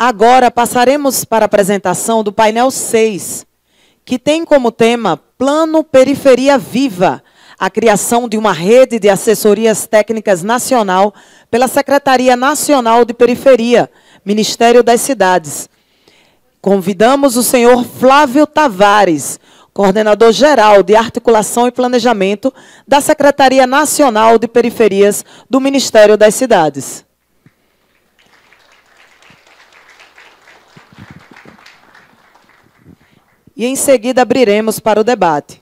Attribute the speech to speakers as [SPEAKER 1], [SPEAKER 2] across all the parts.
[SPEAKER 1] Agora passaremos para a apresentação do painel 6, que tem como tema Plano Periferia Viva, a criação de uma rede de assessorias técnicas nacional pela Secretaria Nacional de Periferia, Ministério das Cidades. Convidamos o senhor Flávio Tavares, coordenador geral de articulação e planejamento da Secretaria Nacional de Periferias do Ministério das Cidades. e em seguida abriremos para o debate.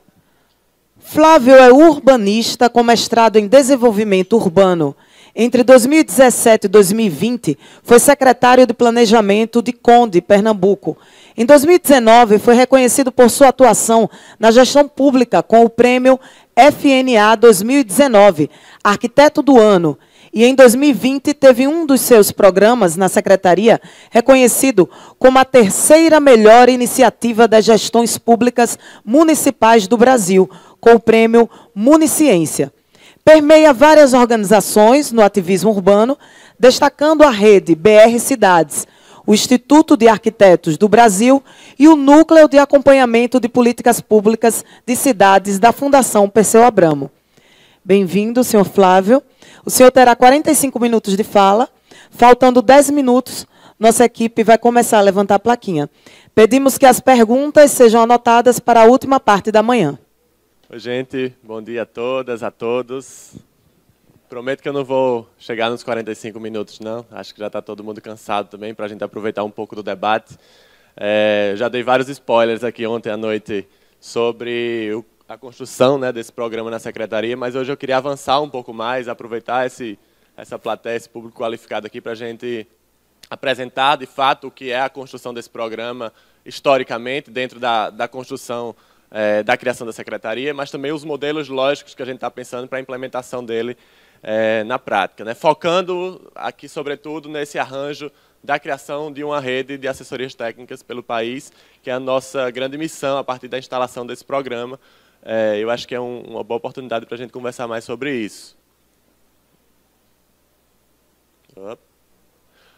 [SPEAKER 1] Flávio é urbanista com mestrado em desenvolvimento urbano. Entre 2017 e 2020, foi secretário de Planejamento de Conde, Pernambuco. Em 2019, foi reconhecido por sua atuação na gestão pública com o prêmio FNA 2019, Arquiteto do Ano, e em 2020 teve um dos seus programas na secretaria reconhecido como a terceira melhor iniciativa das gestões públicas municipais do Brasil, com o prêmio Municiência. Permeia várias organizações no ativismo urbano, destacando a rede BR Cidades, o Instituto de Arquitetos do Brasil e o Núcleo de Acompanhamento de Políticas Públicas de Cidades da Fundação Perseu Abramo. Bem-vindo, senhor Flávio. O senhor terá 45 minutos de fala. Faltando 10 minutos, nossa equipe vai começar a levantar a plaquinha. Pedimos que as perguntas sejam anotadas para a última parte da manhã.
[SPEAKER 2] Oi, gente. Bom dia a todas, a todos. Prometo que eu não vou chegar nos 45 minutos, não. Acho que já está todo mundo cansado também, para a gente aproveitar um pouco do debate. É, já dei vários spoilers aqui ontem à noite sobre o a construção né, desse programa na secretaria, mas hoje eu queria avançar um pouco mais, aproveitar esse, essa plateia, esse público qualificado aqui, para a gente apresentar, de fato, o que é a construção desse programa historicamente, dentro da, da construção é, da criação da secretaria, mas também os modelos lógicos que a gente está pensando para a implementação dele é, na prática. Né? Focando aqui, sobretudo, nesse arranjo da criação de uma rede de assessorias técnicas pelo país, que é a nossa grande missão a partir da instalação desse programa, é, eu acho que é um, uma boa oportunidade para a gente conversar mais sobre isso.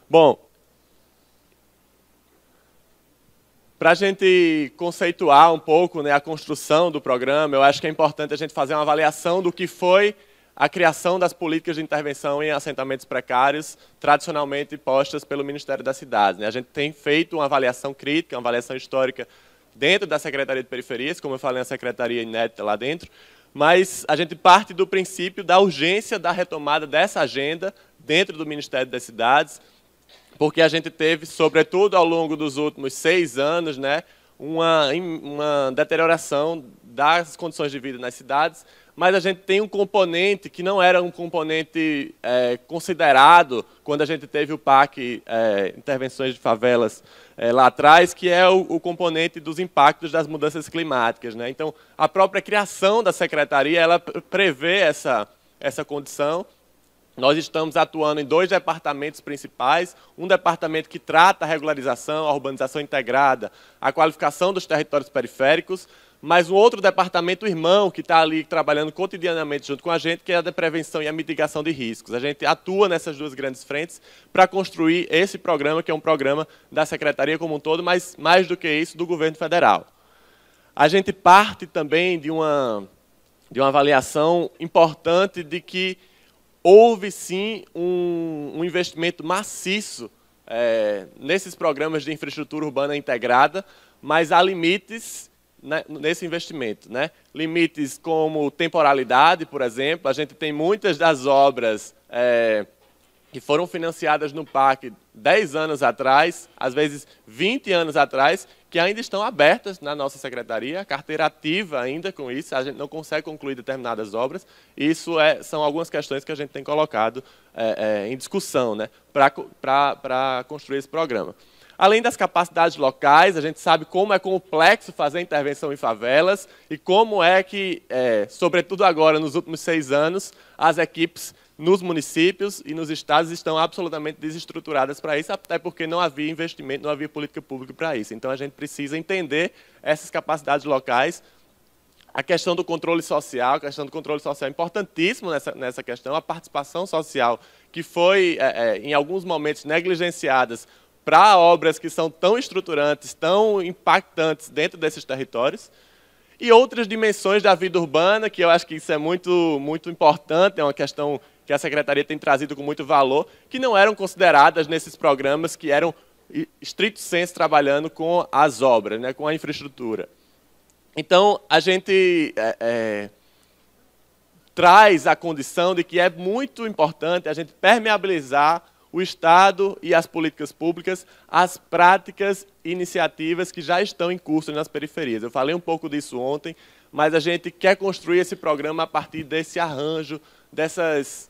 [SPEAKER 2] Bom, para a gente conceituar um pouco né, a construção do programa, eu acho que é importante a gente fazer uma avaliação do que foi a criação das políticas de intervenção em assentamentos precários, tradicionalmente postas pelo Ministério das Cidades. Né. A gente tem feito uma avaliação crítica, uma avaliação histórica dentro da Secretaria de Periferias, como eu falei, a secretaria inédita lá dentro, mas a gente parte do princípio da urgência da retomada dessa agenda dentro do Ministério das Cidades, porque a gente teve, sobretudo ao longo dos últimos seis anos, né, uma, uma deterioração das condições de vida nas cidades, mas a gente tem um componente que não era um componente é, considerado quando a gente teve o PAC é, eh, Intervenções de Favelas é, lá atrás, que é o, o, componente dos impactos das mudanças climáticas. Né? Então, a própria criação da secretaria ela prevê essa, essa condição. Nós estamos atuando em dois departamentos principais: um departamento que trata a regularização, a urbanização integrada, a qualificação dos territórios periféricos mas um outro departamento irmão que está ali trabalhando cotidianamente junto com a gente, que é a de prevenção e a mitigação de riscos. A gente atua nessas duas grandes frentes para construir esse programa, que é um programa da Secretaria como um todo, mas mais do que isso, do governo federal. A gente parte também de uma, de uma avaliação importante de que houve sim um, um investimento maciço é, nesses programas de infraestrutura urbana integrada, mas há limites né, nesse investimento. Né? Limites como temporalidade, por exemplo, a gente tem muitas das obras é, que foram financiadas no PAC 10 anos atrás, às vezes 20 anos atrás, que ainda estão abertas na nossa secretaria, carteira ativa ainda com isso, a gente não consegue concluir determinadas obras. Isso é, são algumas questões que a gente tem colocado é, é, em discussão né, para construir esse programa. Além das capacidades locais, a gente sabe como é complexo fazer intervenção em favelas e como é que, é, sobretudo agora, nos últimos seis anos, as equipes nos municípios e nos estados estão absolutamente desestruturadas para isso, até porque não havia investimento, não havia política pública para isso. Então a gente precisa entender essas capacidades locais, a questão do controle social, a questão do controle social é importantíssimo nessa, nessa questão, a participação social, que foi, é, é, em alguns momentos, negligenciadas para obras que são tão estruturantes, tão impactantes dentro desses territórios. E outras dimensões da vida urbana, que eu acho que isso é muito, muito importante, é uma questão que a secretaria tem trazido com muito valor, que não eram consideradas nesses programas que eram estrito senso trabalhando com as obras, né, com a infraestrutura. Então, a gente é, é, traz a condição de que é muito importante a gente permeabilizar o Estado e as políticas públicas as práticas e iniciativas que já estão em curso nas periferias. Eu falei um pouco disso ontem, mas a gente quer construir esse programa a partir desse arranjo, dessas,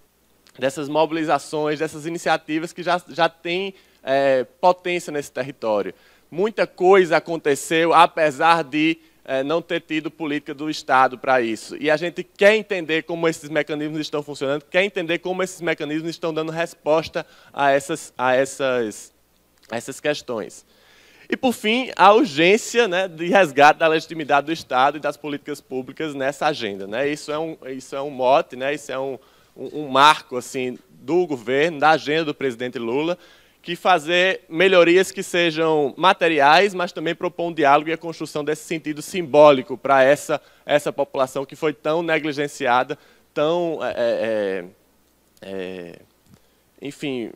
[SPEAKER 2] dessas mobilizações, dessas iniciativas que já, já têm é, potência nesse território. Muita coisa aconteceu, apesar de é, não ter tido política do Estado para isso. E a gente quer entender como esses mecanismos estão funcionando, quer entender como esses mecanismos estão dando resposta a essas, a essas, a essas questões. E, por fim, a urgência né, de resgate da legitimidade do Estado e das políticas públicas nessa agenda. Né? Isso, é um, isso é um mote, né? isso é um, um, um marco assim do governo, da agenda do presidente Lula, que fazer melhorias que sejam materiais, mas também propor um diálogo e a construção desse sentido simbólico para essa, essa população que foi tão negligenciada, tão, é, é, é, é, enfim,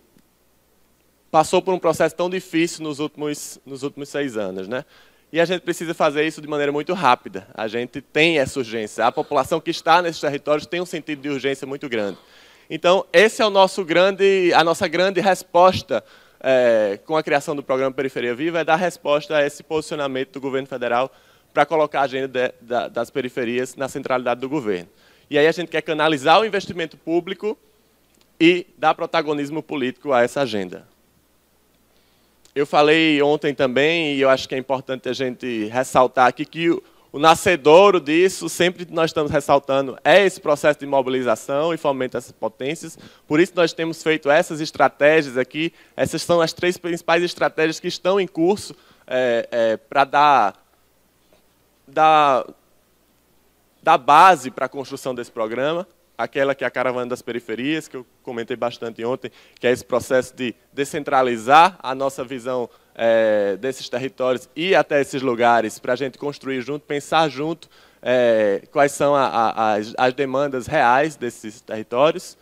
[SPEAKER 2] passou por um processo tão difícil nos últimos, nos últimos seis anos. Né? E a gente precisa fazer isso de maneira muito rápida. A gente tem essa urgência. A população que está nesses territórios tem um sentido de urgência muito grande. Então, essa é o nosso grande, a nossa grande resposta é, com a criação do programa Periferia Viva, é dar resposta a esse posicionamento do governo federal para colocar a agenda de, da, das periferias na centralidade do governo. E aí a gente quer canalizar o investimento público e dar protagonismo político a essa agenda. Eu falei ontem também, e eu acho que é importante a gente ressaltar aqui, que o nascedouro disso, sempre nós estamos ressaltando, é esse processo de mobilização e fomento dessas potências. Por isso nós temos feito essas estratégias aqui. Essas são as três principais estratégias que estão em curso é, é, para dar, dar, dar base para a construção desse programa. Aquela que é a caravana das periferias, que eu comentei bastante ontem, que é esse processo de descentralizar a nossa visão é, desses territórios e até esses lugares para a gente construir junto, pensar junto é, quais são a, a, as, as demandas reais desses territórios.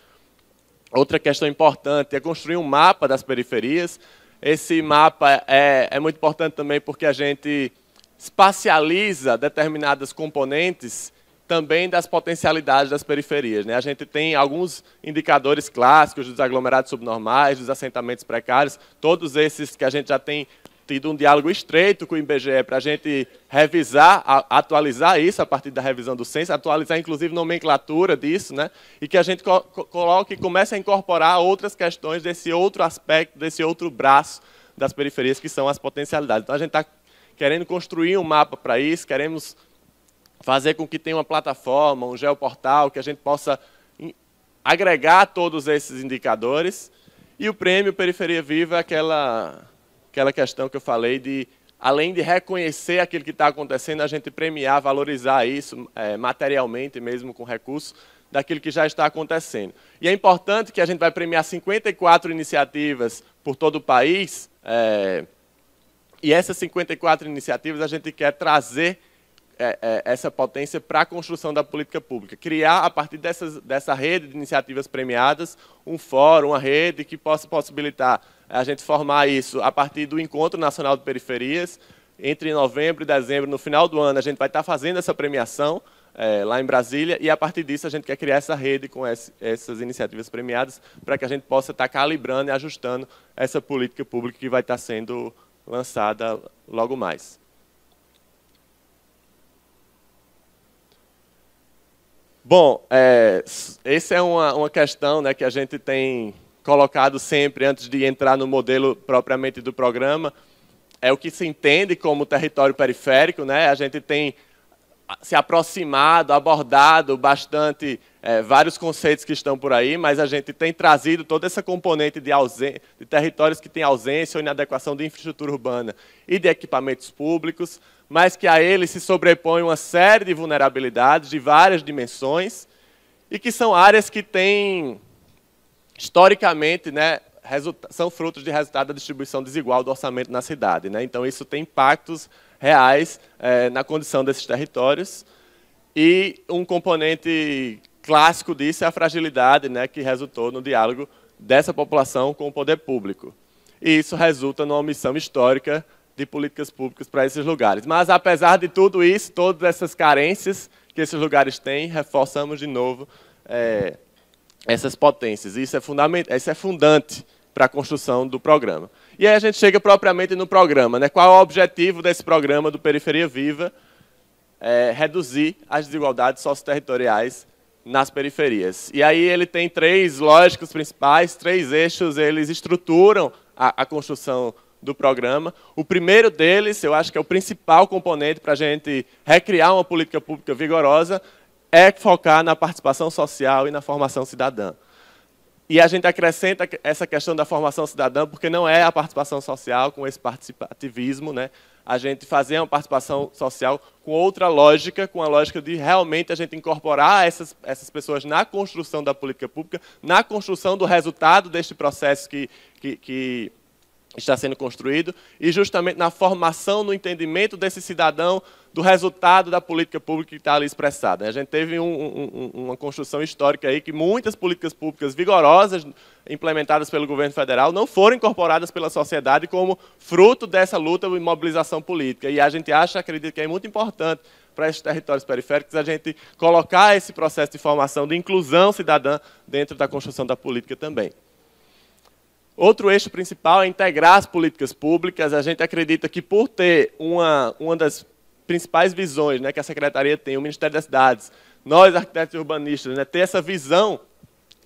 [SPEAKER 2] Outra questão importante é construir um mapa das periferias. Esse mapa é, é muito importante também porque a gente espacializa determinadas componentes também das potencialidades das periferias. Né? A gente tem alguns indicadores clássicos dos aglomerados subnormais, dos assentamentos precários, todos esses que a gente já tem tido um diálogo estreito com o IBGE para a gente revisar, a, atualizar isso a partir da revisão do censo, atualizar inclusive nomenclatura disso, né? e que a gente co coloque e comece a incorporar outras questões desse outro aspecto, desse outro braço das periferias, que são as potencialidades. Então, a gente está querendo construir um mapa para isso, queremos fazer com que tenha uma plataforma, um geoportal, que a gente possa agregar todos esses indicadores. E o prêmio Periferia Viva é aquela, aquela questão que eu falei de, além de reconhecer aquilo que está acontecendo, a gente premiar, valorizar isso é, materialmente mesmo com recursos daquilo que já está acontecendo. E é importante que a gente vai premiar 54 iniciativas por todo o país, é, e essas 54 iniciativas a gente quer trazer é, é, essa potência para a construção da política pública. Criar, a partir dessas, dessa rede de iniciativas premiadas, um fórum, uma rede que possa possibilitar a gente formar isso a partir do Encontro Nacional de Periferias. Entre novembro e dezembro, no final do ano, a gente vai estar tá fazendo essa premiação é, lá em Brasília, e a partir disso a gente quer criar essa rede com esse, essas iniciativas premiadas para que a gente possa estar tá calibrando e ajustando essa política pública que vai estar tá sendo lançada logo mais. Bom, é, essa é uma, uma questão né, que a gente tem colocado sempre antes de entrar no modelo propriamente do programa. É o que se entende como território periférico. Né? A gente tem se aproximado, abordado bastante é, vários conceitos que estão por aí, mas a gente tem trazido toda essa componente de, de territórios que têm ausência ou inadequação de infraestrutura urbana e de equipamentos públicos, mas que a eles se sobrepõe uma série de vulnerabilidades de várias dimensões e que são áreas que têm, historicamente, né, são frutos de resultado da distribuição desigual do orçamento na cidade. Né? Então, isso tem impactos reais é, na condição desses territórios. E um componente clássico disso é a fragilidade né, que resultou no diálogo dessa população com o poder público. E isso resulta numa omissão histórica de políticas públicas para esses lugares. Mas, apesar de tudo isso, todas essas carências que esses lugares têm, reforçamos de novo é, essas potências. Isso é, isso é fundante para a construção do programa. E aí a gente chega propriamente no programa. Né? Qual é o objetivo desse programa do Periferia Viva? É reduzir as desigualdades socioterritoriais nas periferias. E aí ele tem três lógicas principais, três eixos, eles estruturam a, a construção do programa. O primeiro deles, eu acho que é o principal componente para a gente recriar uma política pública vigorosa, é focar na participação social e na formação cidadã. E a gente acrescenta essa questão da formação cidadã, porque não é a participação social com esse participativismo, né? a gente fazer uma participação social com outra lógica, com a lógica de realmente a gente incorporar essas, essas pessoas na construção da política pública, na construção do resultado deste processo que, que, que está sendo construído e justamente na formação, no entendimento desse cidadão do resultado da política pública que está ali expressada. A gente teve um, um, uma construção histórica aí que muitas políticas públicas vigorosas implementadas pelo governo federal não foram incorporadas pela sociedade como fruto dessa luta e mobilização política. E a gente acha, acredita que é muito importante para esses territórios periféricos a gente colocar esse processo de formação, de inclusão cidadã dentro da construção da política também. Outro eixo principal é integrar as políticas públicas. A gente acredita que, por ter uma, uma das principais visões né, que a Secretaria tem, o Ministério das Cidades, nós, arquitetos e urbanistas, né, ter essa visão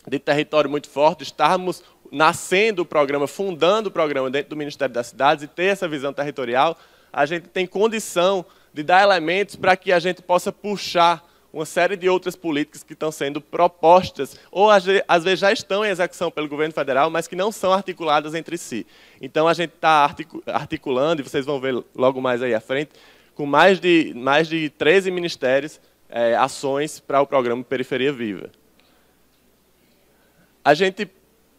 [SPEAKER 2] de território muito forte, estarmos nascendo o programa, fundando o programa dentro do Ministério das Cidades e ter essa visão territorial, a gente tem condição de dar elementos para que a gente possa puxar uma série de outras políticas que estão sendo propostas, ou às vezes já estão em execução pelo governo federal, mas que não são articuladas entre si. Então, a gente está articulando, e vocês vão ver logo mais aí à frente, com mais de, mais de 13 ministérios, é, ações para o programa Periferia Viva. A gente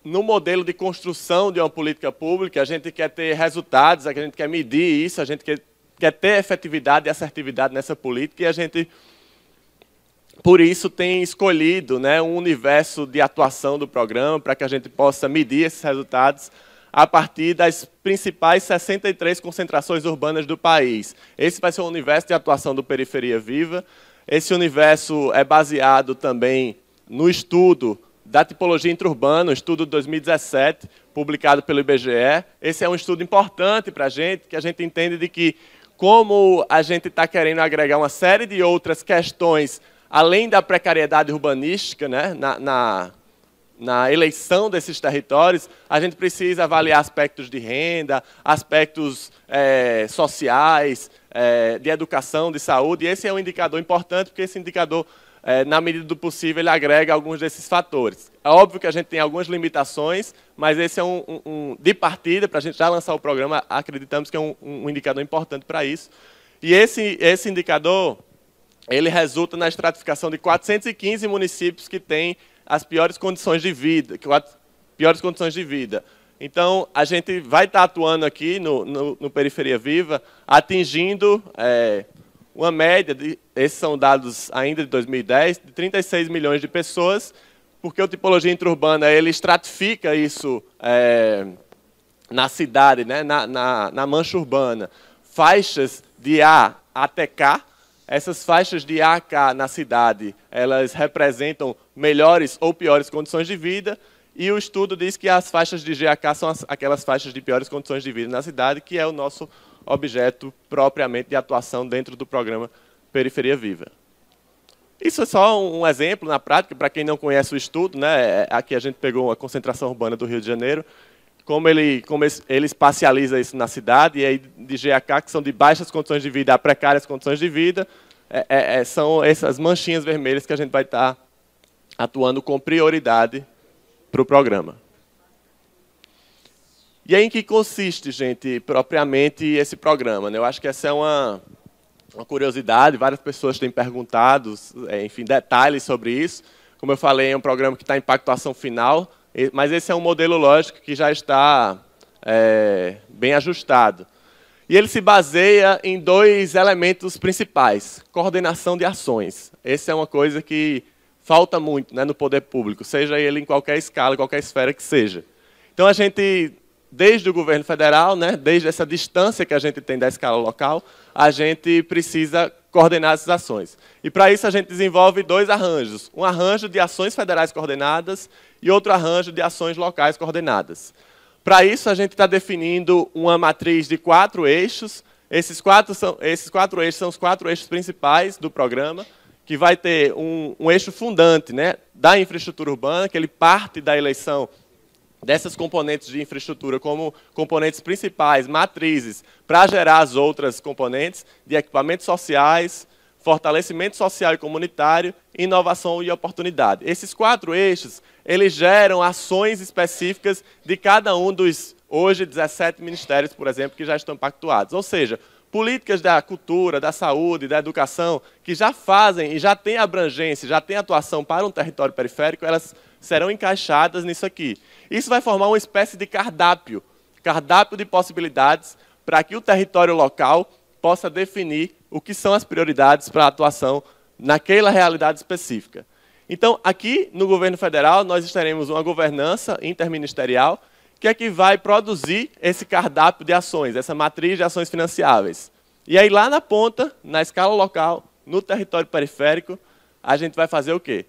[SPEAKER 2] no modelo de construção de uma política pública, a gente quer ter resultados, a gente quer medir isso, a gente quer, quer ter efetividade e assertividade nessa política, e a gente por isso tem escolhido né, um universo de atuação do programa para que a gente possa medir esses resultados a partir das principais 63 concentrações urbanas do país. Esse vai ser o universo de atuação do Periferia Viva. Esse universo é baseado também no estudo da tipologia interurbana, estudo de 2017, publicado pelo IBGE. Esse é um estudo importante para a gente, que a gente entende de que, como a gente está querendo agregar uma série de outras questões além da precariedade urbanística, né, na, na, na, eleição desses territórios, a gente precisa avaliar aspectos de renda, aspectos é, sociais, é, de educação, de saúde. E esse é um indicador importante, porque esse indicador, é, na medida do possível, ele agrega alguns desses fatores. É óbvio que a gente tem algumas limitações, mas esse é um, um, um de partida, para a gente já lançar o programa, acreditamos que é um, um indicador importante para isso. E esse, esse indicador, ele resulta na estratificação de 415 municípios que têm as piores condições de vida, piores condições de vida. Então, a gente vai estar tá atuando aqui no, no, no Periferia Viva, atingindo é, uma média, de, esses são dados ainda de 2010, de 36 milhões de pessoas, porque o Tipologia Interurbana ele estratifica isso é, na cidade, né, na, na, na mancha urbana, faixas de A até K, essas faixas de AK na cidade, elas representam melhores ou piores condições de vida, e o estudo diz que as faixas de GAK são as, aquelas faixas de piores condições de vida na cidade, que é o nosso objeto propriamente de atuação dentro do programa Periferia Viva. Isso é só um exemplo na prática, para quem não conhece o estudo, né? É, aqui a gente pegou a concentração urbana do Rio de Janeiro como ele, como ele espacializa isso na cidade, e aí de GAK, que são de baixas condições de vida a precárias condições de vida, é, é, é são essas manchinhas vermelhas que a gente vai estar atuando com prioridade para o programa. E aí em que consiste, gente, propriamente esse programa? Né? Eu acho que essa é uma, uma curiosidade, várias pessoas têm perguntado, é, enfim, detalhes sobre isso. Como eu falei, é um programa que está em pactuação final, mas esse é um modelo lógico que já está é, bem ajustado. E ele se baseia em dois elementos principais: coordenação de ações. Essa é uma coisa que falta muito né, no poder público, seja ele em qualquer escala, qualquer esfera que seja. Então a gente, desde o governo federal, né, desde essa distância que a gente tem da escala local, a gente precisa coordenar essas ações. E para isso a gente desenvolve dois arranjos: um arranjo de ações federais coordenadas e outro arranjo de ações locais coordenadas. Para isso, a gente está definindo uma matriz de quatro eixos. Esses quatro, são, esses quatro eixos são os quatro eixos principais do programa, que vai ter um, um eixo fundante né, da infraestrutura urbana, que ele parte da eleição dessas componentes de infraestrutura como componentes principais, matrizes, para gerar as outras componentes de equipamentos sociais, fortalecimento social e comunitário, inovação e oportunidade. Esses quatro eixos, eles geram ações específicas de cada um dos hoje 17 ministérios, por exemplo, que já estão pactuados. Ou seja, políticas da cultura, da saúde, da educação, que já fazem e já têm abrangência, já têm atuação para um território periférico, elas serão encaixadas nisso aqui. Isso vai formar uma espécie de cardápio, cardápio de possibilidades para que o território local possa definir o que são as prioridades para a atuação naquela realidade específica. Então, aqui no governo federal, nós teremos uma governança interministerial que é que vai produzir esse cardápio de ações, essa matriz de ações financiáveis. E aí, lá na ponta, na escala local, no território periférico, a gente vai fazer o quê?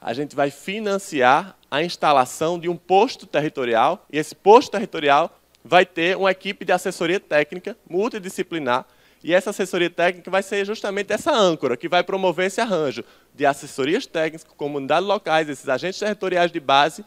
[SPEAKER 2] A gente vai financiar a instalação de um posto territorial, e esse posto territorial vai ter uma equipe de assessoria técnica multidisciplinar e essa assessoria técnica vai ser justamente essa âncora que vai promover esse arranjo de assessorias técnicas, comunidades locais, esses agentes territoriais de base,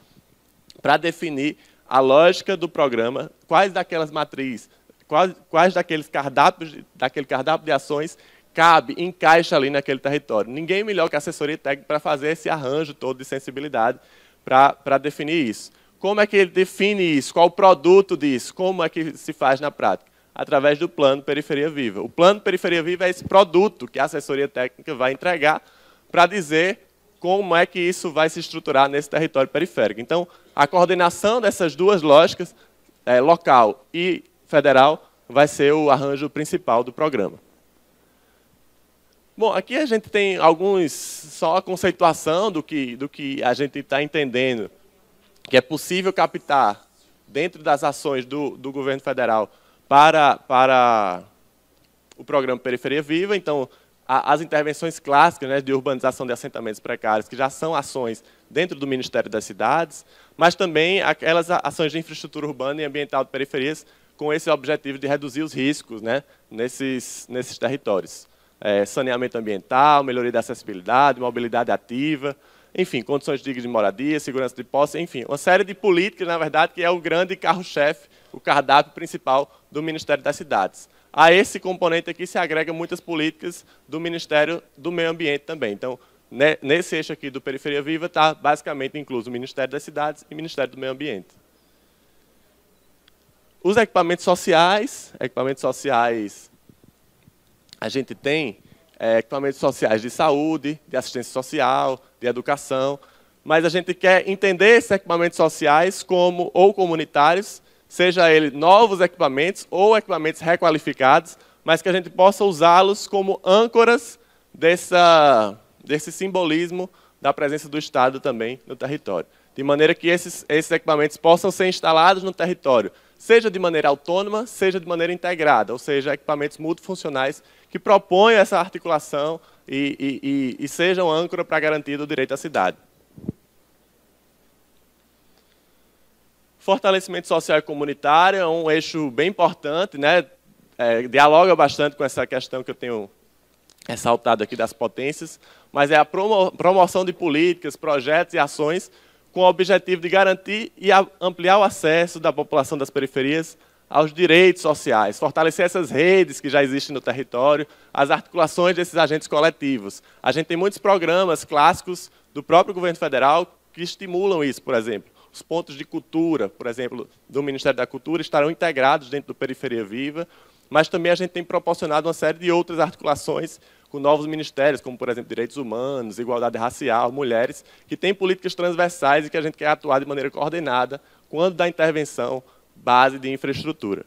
[SPEAKER 2] para definir a lógica do programa, quais daquelas matrizes, quais, quais daqueles cardápios, daquele cardápio de ações cabe, encaixa ali naquele território. Ninguém melhor que a assessoria técnica para fazer esse arranjo todo de sensibilidade para definir isso. Como é que ele define isso? Qual o produto disso? Como é que se faz na prática? Através do plano Periferia Viva. O plano Periferia Viva é esse produto que a assessoria técnica vai entregar para dizer como é que isso vai se estruturar nesse território periférico. Então, a coordenação dessas duas lógicas, é, local e federal, vai ser o arranjo principal do programa. Bom, aqui a gente tem alguns, só a conceituação do que, do que a gente está entendendo que é possível captar dentro das ações do, do governo federal para, para o programa Periferia Viva. Então, a, as intervenções clássicas né, de urbanização de assentamentos precários, que já são ações dentro do Ministério das Cidades, mas também aquelas ações de infraestrutura urbana e ambiental de periferias com esse objetivo de reduzir os riscos né, nesses, nesses territórios. É, saneamento ambiental, melhoria da acessibilidade, mobilidade ativa, enfim, condições dignas de moradia, segurança de posse, enfim, uma série de políticas, na verdade, que é o grande carro-chefe, o cardápio principal do Ministério das Cidades. A esse componente aqui se agrega muitas políticas do Ministério do Meio Ambiente também. Então, né, nesse eixo aqui do Periferia Viva está basicamente incluso o Ministério das Cidades e o Ministério do Meio Ambiente. Os equipamentos sociais, equipamentos sociais, a gente tem é, equipamentos sociais de saúde, de assistência social, de educação, mas a gente quer entender esses equipamentos sociais como ou comunitários, seja ele novos equipamentos ou equipamentos requalificados, mas que a gente possa usá-los como âncoras dessa, desse simbolismo da presença do Estado também no território. De maneira que esses, esses equipamentos possam ser instalados no território, seja de maneira autônoma, seja de maneira integrada, ou seja, equipamentos multifuncionais que propõem essa articulação e, e, e sejam âncora para garantir o direito à cidade. Fortalecimento social e comunitário é um eixo bem importante, né? É, dialoga bastante com essa questão que eu tenho ressaltado aqui das potências, mas é a promo promoção de políticas, projetos e ações com o objetivo de garantir e ampliar o acesso da população das periferias aos direitos sociais, fortalecer essas redes que já existem no território, as articulações desses agentes coletivos. A gente tem muitos programas clássicos do próprio governo federal que estimulam isso, por exemplo. Os pontos de cultura, por exemplo, do Ministério da Cultura estarão integrados dentro do Periferia Viva, mas também a gente tem proporcionado uma série de outras articulações com novos ministérios, como, por exemplo, direitos humanos, igualdade racial, mulheres, que têm políticas transversais e que a gente quer atuar de maneira coordenada quando da intervenção base de infraestrutura.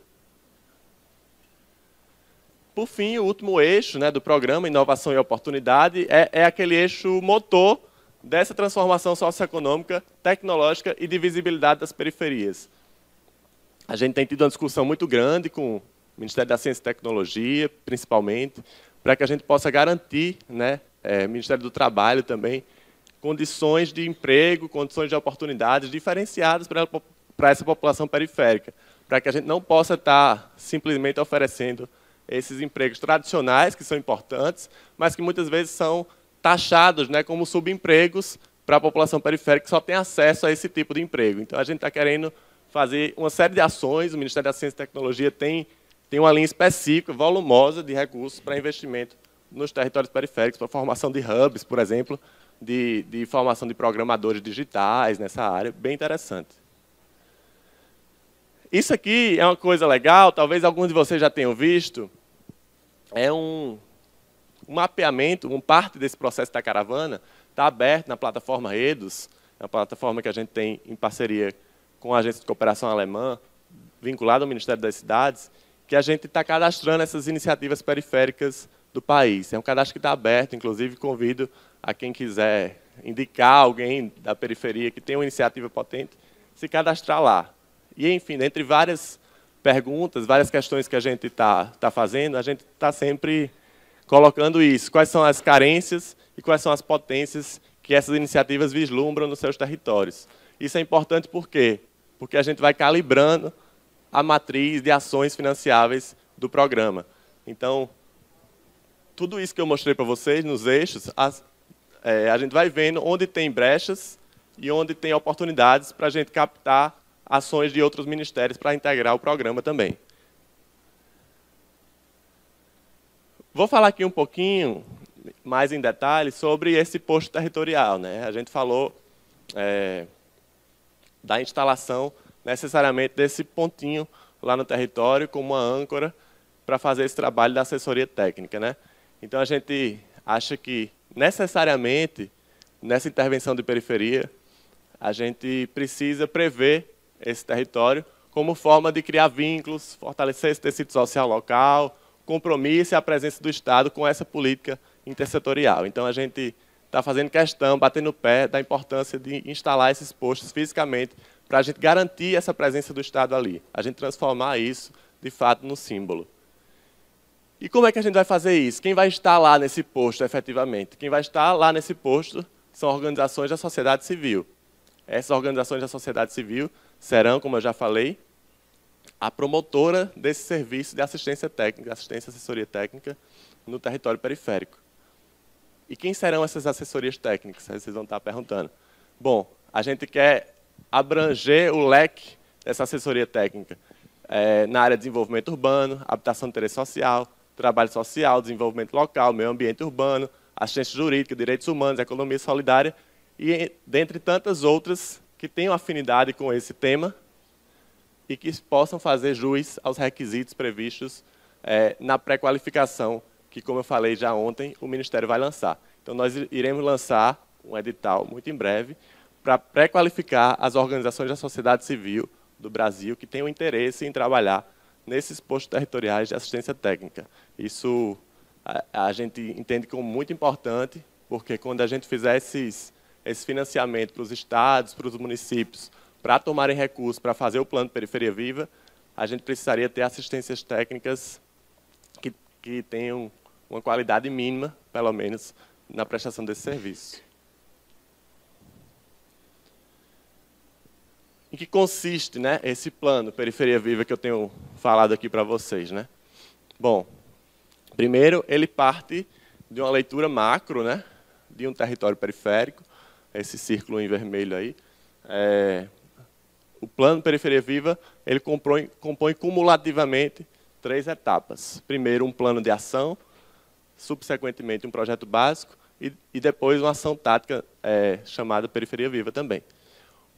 [SPEAKER 2] Por fim, o último eixo né, do programa, Inovação e Oportunidade, é, é aquele eixo motor dessa transformação socioeconômica, tecnológica e de visibilidade das periferias. A gente tem tido uma discussão muito grande com o Ministério da Ciência e Tecnologia, principalmente, para que a gente possa garantir, né, é, Ministério do Trabalho também, condições de emprego, condições de oportunidades diferenciadas para, para essa população periférica, para que a gente não possa estar tá simplesmente oferecendo esses empregos tradicionais, que são importantes, mas que muitas vezes são taxados né, como subempregos para a população periférica que só tem acesso a esse tipo de emprego. Então, a gente está querendo fazer uma série de ações, o Ministério da Ciência e Tecnologia tem tem uma linha específica, volumosa, de recursos para investimento nos territórios periféricos, para formação de hubs, por exemplo, de, de formação de programadores digitais nessa área, bem interessante. Isso aqui é uma coisa legal, talvez alguns de vocês já tenham visto, é um, um mapeamento, uma parte desse processo da caravana está aberto na plataforma REDUS, é uma plataforma que a gente tem em parceria com a Agência de Cooperação Alemã, vinculada ao Ministério das Cidades, que a gente está cadastrando essas iniciativas periféricas do país. É um cadastro que está aberto, inclusive convido a quem quiser indicar alguém da periferia que tem uma iniciativa potente, se cadastrar lá. E, enfim, entre várias perguntas, várias questões que a gente está tá fazendo, a gente está sempre colocando isso. Quais são as carências e quais são as potências que essas iniciativas vislumbram nos seus territórios. Isso é importante por quê? Porque a gente vai calibrando a matriz de ações financiáveis do programa. Então, tudo isso que eu mostrei para vocês nos eixos, as, é, a gente vai vendo onde tem brechas e onde tem oportunidades para a gente captar ações de outros ministérios para integrar o programa também. Vou falar aqui um pouquinho, mais em detalhes, sobre esse posto territorial. Né? A gente falou é, da instalação necessariamente desse pontinho lá no território como uma âncora para fazer esse trabalho da assessoria técnica. Né? Então, a gente acha que, necessariamente, nessa intervenção de periferia, a gente precisa prever esse território como forma de criar vínculos, fortalecer esse tecido social local, compromisso e a presença do Estado com essa política intersetorial. Então, a gente está fazendo questão, batendo o pé, da importância de instalar esses postos fisicamente para a gente garantir essa presença do Estado ali, a gente transformar isso, de fato, no símbolo. E como é que a gente vai fazer isso? Quem vai estar lá nesse posto, efetivamente? Quem vai estar lá nesse posto são organizações da sociedade civil. Essas organizações da sociedade civil serão, como eu já falei, a promotora desse serviço de assistência técnica, assistência e assessoria técnica no território periférico. E quem serão essas assessorias técnicas? Vocês vão estar perguntando. Bom, a gente quer abranger o leque dessa assessoria técnica é, na área de desenvolvimento urbano, habitação de interesse social, trabalho social, desenvolvimento local, meio ambiente urbano, assistência jurídica, direitos humanos, economia solidária e dentre tantas outras que tenham afinidade com esse tema e que possam fazer juiz aos requisitos previstos é, na pré-qualificação que, como eu falei já ontem, o Ministério vai lançar. Então, nós iremos lançar um edital muito em breve, para pré-qualificar as organizações da sociedade civil do Brasil que tenham interesse em trabalhar nesses postos territoriais de assistência técnica. Isso a, a gente entende como muito importante, porque quando a gente fizer esses, esse financiamento para os estados, para os municípios, para tomarem recursos para fazer o plano de periferia viva, a gente precisaria ter assistências técnicas que, que tenham uma qualidade mínima, pelo menos, na prestação desse serviço. Em que consiste né, esse plano Periferia Viva que eu tenho falado aqui para vocês? Né? Bom, primeiro ele parte de uma leitura macro né, de um território periférico, esse círculo em vermelho aí. É, o plano Periferia Viva ele compõe, compõe cumulativamente três etapas. Primeiro, um plano de ação, subsequentemente um projeto básico e, e depois uma ação tática é, chamada Periferia Viva também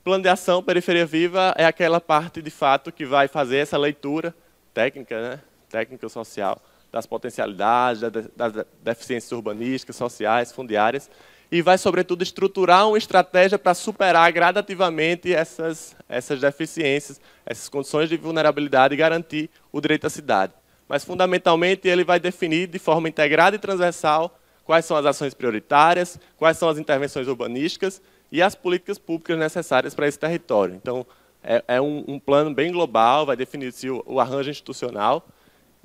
[SPEAKER 2] plano de ação periferia viva é aquela parte de fato que vai fazer essa leitura técnica, né? técnica social das potencialidades, das deficiências urbanísticas, sociais, fundiárias, e vai, sobretudo, estruturar uma estratégia para superar gradativamente essas, essas deficiências, essas condições de vulnerabilidade e garantir o direito à cidade. Mas, fundamentalmente, ele vai definir de forma integrada e transversal quais são as ações prioritárias, quais são as intervenções urbanísticas e as políticas públicas necessárias para esse território. Então, é, é um, um, plano bem global, vai definir o, o arranjo institucional.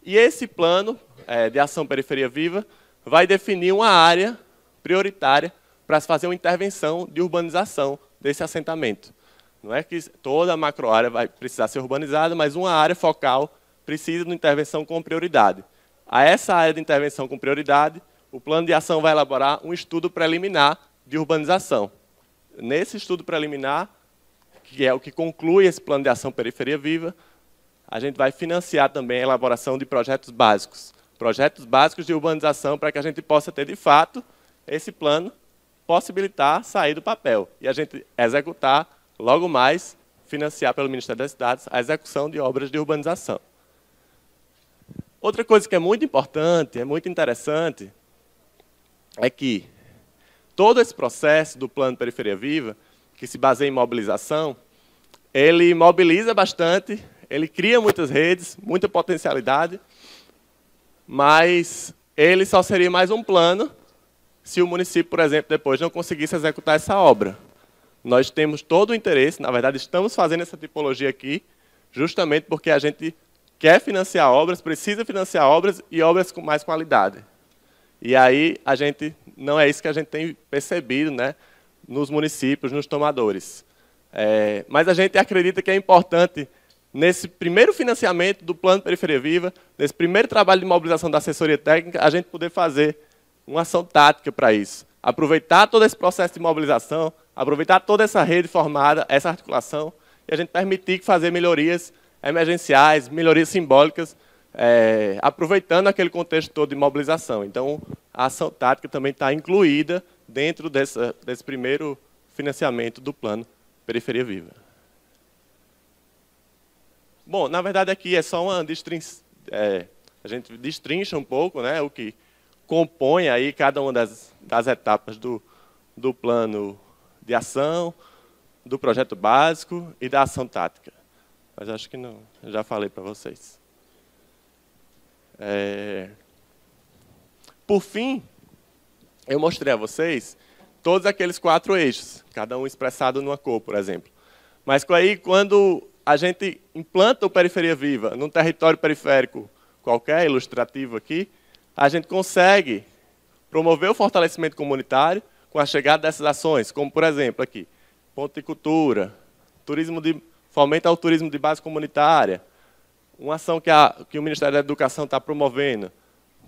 [SPEAKER 2] E esse plano é, de ação periferia viva vai definir uma área prioritária para se fazer uma intervenção de urbanização desse assentamento. Não é que toda a macroárea vai precisar ser urbanizada, mas uma área focal precisa de uma intervenção com prioridade. A essa área de intervenção com prioridade, o plano de ação vai elaborar um estudo preliminar de urbanização nesse estudo preliminar, que é o que conclui esse plano de ação Periferia Viva, a gente vai financiar também a elaboração de projetos básicos. Projetos básicos de urbanização para que a gente possa ter, de fato, esse plano possibilitar sair do papel e a gente executar, logo mais, financiar pelo Ministério das Cidades a execução de obras de urbanização. Outra coisa que é muito importante, é muito interessante, é que Todo esse processo do plano Periferia Viva, que se baseia em mobilização, ele mobiliza bastante, ele cria muitas redes, muita potencialidade, mas ele só seria mais um plano se o município, por exemplo, depois não conseguisse executar essa obra. Nós temos todo o interesse, na verdade, estamos fazendo essa tipologia aqui, justamente porque a gente quer financiar obras, precisa financiar obras e obras com mais qualidade. E aí a gente não é isso que a gente tem percebido, né, nos municípios, nos tomadores. É, mas a gente acredita que é importante nesse primeiro financiamento do plano Periferia Viva, nesse primeiro trabalho de mobilização da assessoria técnica, a gente poder fazer uma ação tática para isso. Aproveitar todo esse processo de mobilização, aproveitar toda essa rede formada, essa articulação, e a gente permitir fazer melhorias emergenciais, melhorias simbólicas, é, aproveitando aquele contexto todo de mobilização. Então, a ação tática também está incluída dentro dessa, desse primeiro financiamento do plano Periferia Viva. Bom, na verdade aqui é só uma é, a gente destrincha um pouco né, o que compõe aí cada uma das, das etapas do, do plano de ação, do projeto básico e da ação tática. Mas acho que não, já falei para vocês. É... Por fim, eu mostrei a vocês todos aqueles quatro eixos, cada um expressado numa cor, por exemplo. Mas aí, quando a gente implanta o periferia viva num território periférico qualquer, ilustrativo aqui, a gente consegue promover o fortalecimento comunitário com a chegada dessas ações, como, por exemplo, aqui, cultura, turismo de, fomenta o turismo de base comunitária, uma ação que, a, que o Ministério da Educação está promovendo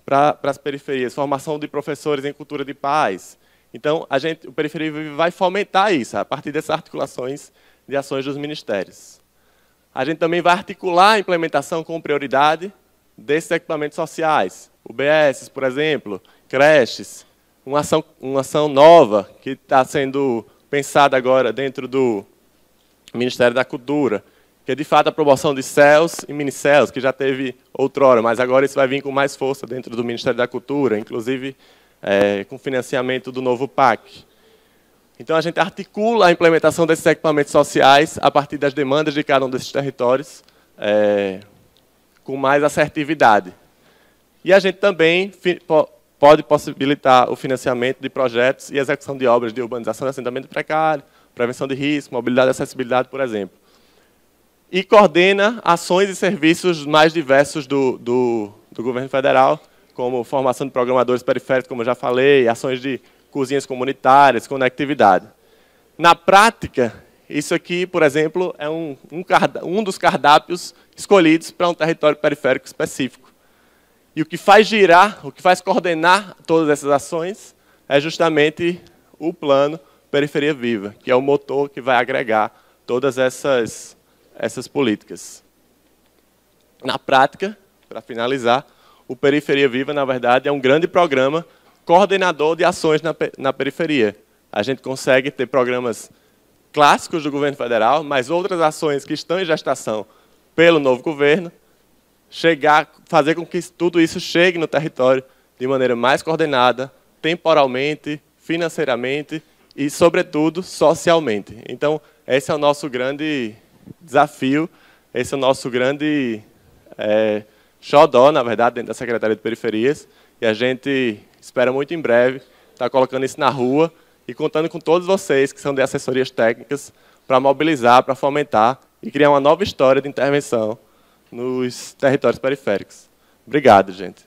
[SPEAKER 2] para as periferias, formação de professores em cultura de paz. Então, a gente, o Periferia Vive vai fomentar isso, a partir dessas articulações de ações dos ministérios. A gente também vai articular a implementação com prioridade desses equipamentos sociais, UBS, por exemplo, creches, uma ação, uma ação nova que está sendo pensada agora dentro do Ministério da Cultura, que é de fato a promoção de céus e minicéus, que já teve outrora, mas agora isso vai vir com mais força dentro do Ministério da Cultura, inclusive é, com financiamento do novo PAC. Então a gente articula a implementação desses equipamentos sociais a partir das demandas de cada um desses territórios, é, com mais assertividade. E a gente também pode possibilitar o financiamento de projetos e execução de obras de urbanização e assentamento precário, prevenção de risco, mobilidade e acessibilidade, por exemplo e coordena ações e serviços mais diversos do, do, do governo federal, como formação de programadores periféricos, como eu já falei, ações de cozinhas comunitárias, conectividade. Na prática, isso aqui, por exemplo, é um, um, um dos cardápios escolhidos para um território periférico específico. E o que faz girar, o que faz coordenar todas essas ações é justamente o plano Periferia Viva, que é o motor que vai agregar todas essas essas políticas. Na prática, para finalizar, o Periferia Viva, na verdade, é um grande programa coordenador de ações na, periferia. A gente consegue ter programas clássicos do governo federal, mas outras ações que estão em gestação pelo novo governo, chegar, fazer com que tudo isso chegue no território de maneira mais coordenada, temporalmente, financeiramente e, sobretudo, socialmente. Então, esse é o nosso grande desafio. Esse é o nosso grande é, xodó, na verdade, dentro da Secretaria de Periferias. E a gente espera muito em breve estar tá colocando isso na rua e contando com todos vocês que são de assessorias técnicas para mobilizar, para fomentar e criar uma nova história de intervenção nos territórios periféricos. Obrigado, gente.